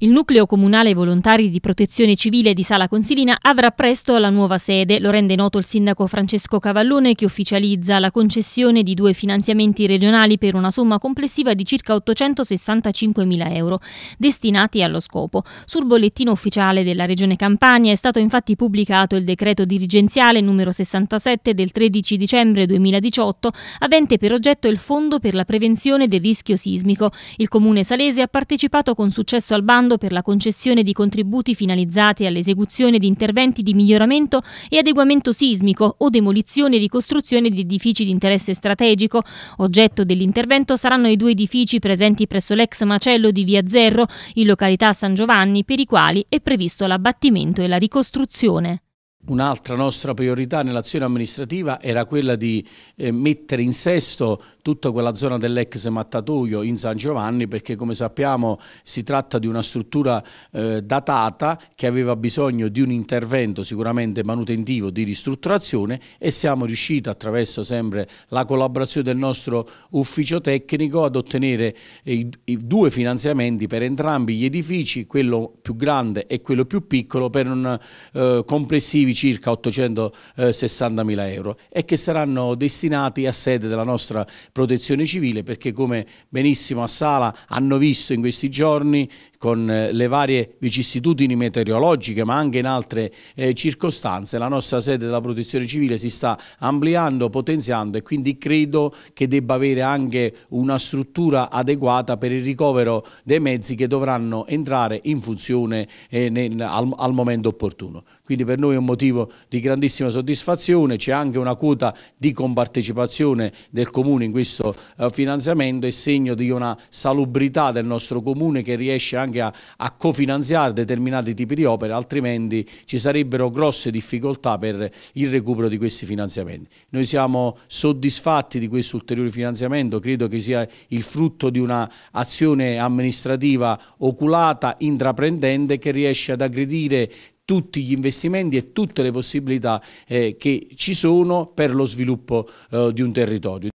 Il nucleo comunale volontari di protezione civile di Sala Consilina avrà presto la nuova sede, lo rende noto il sindaco Francesco Cavallone che ufficializza la concessione di due finanziamenti regionali per una somma complessiva di circa 865.000 euro, destinati allo scopo. Sul bollettino ufficiale della Regione Campania è stato infatti pubblicato il decreto dirigenziale numero 67 del 13 dicembre 2018, avente per oggetto il Fondo per la prevenzione del rischio sismico. Il comune salese ha partecipato con successo al bando lavorando per la concessione di contributi finalizzati all'esecuzione di interventi di miglioramento e adeguamento sismico o demolizione e ricostruzione di edifici di interesse strategico. Oggetto dell'intervento saranno i due edifici presenti presso l'ex macello di Via Zerro, in località San Giovanni, per i quali è previsto l'abbattimento e la ricostruzione. Un'altra nostra priorità nell'azione amministrativa era quella di eh, mettere in sesto tutta quella zona dell'ex mattatoio in San Giovanni perché come sappiamo si tratta di una struttura eh, datata che aveva bisogno di un intervento sicuramente manutentivo di ristrutturazione e siamo riusciti attraverso sempre la collaborazione del nostro ufficio tecnico ad ottenere eh, i, i due finanziamenti per entrambi gli edifici, quello più grande e quello più piccolo per un eh, complessivi circa 860 mila euro e che saranno destinati a sede della nostra protezione civile perché come benissimo a Sala hanno visto in questi giorni con eh, le varie vicissitudini meteorologiche ma anche in altre eh, circostanze la nostra sede della protezione civile si sta ampliando, potenziando e quindi credo che debba avere anche una struttura adeguata per il ricovero dei mezzi che dovranno entrare in funzione eh, nel, al, al momento opportuno. Quindi per noi è un motivo motivo di grandissima soddisfazione, c'è anche una quota di compartecipazione del Comune in questo eh, finanziamento, è segno di una salubrità del nostro Comune che riesce anche a, a cofinanziare determinati tipi di opere, altrimenti ci sarebbero grosse difficoltà per il recupero di questi finanziamenti. Noi siamo soddisfatti di questo ulteriore finanziamento, credo che sia il frutto di un'azione amministrativa oculata, intraprendente che riesce ad aggredire tutti gli investimenti e tutte le possibilità eh, che ci sono per lo sviluppo eh, di un territorio.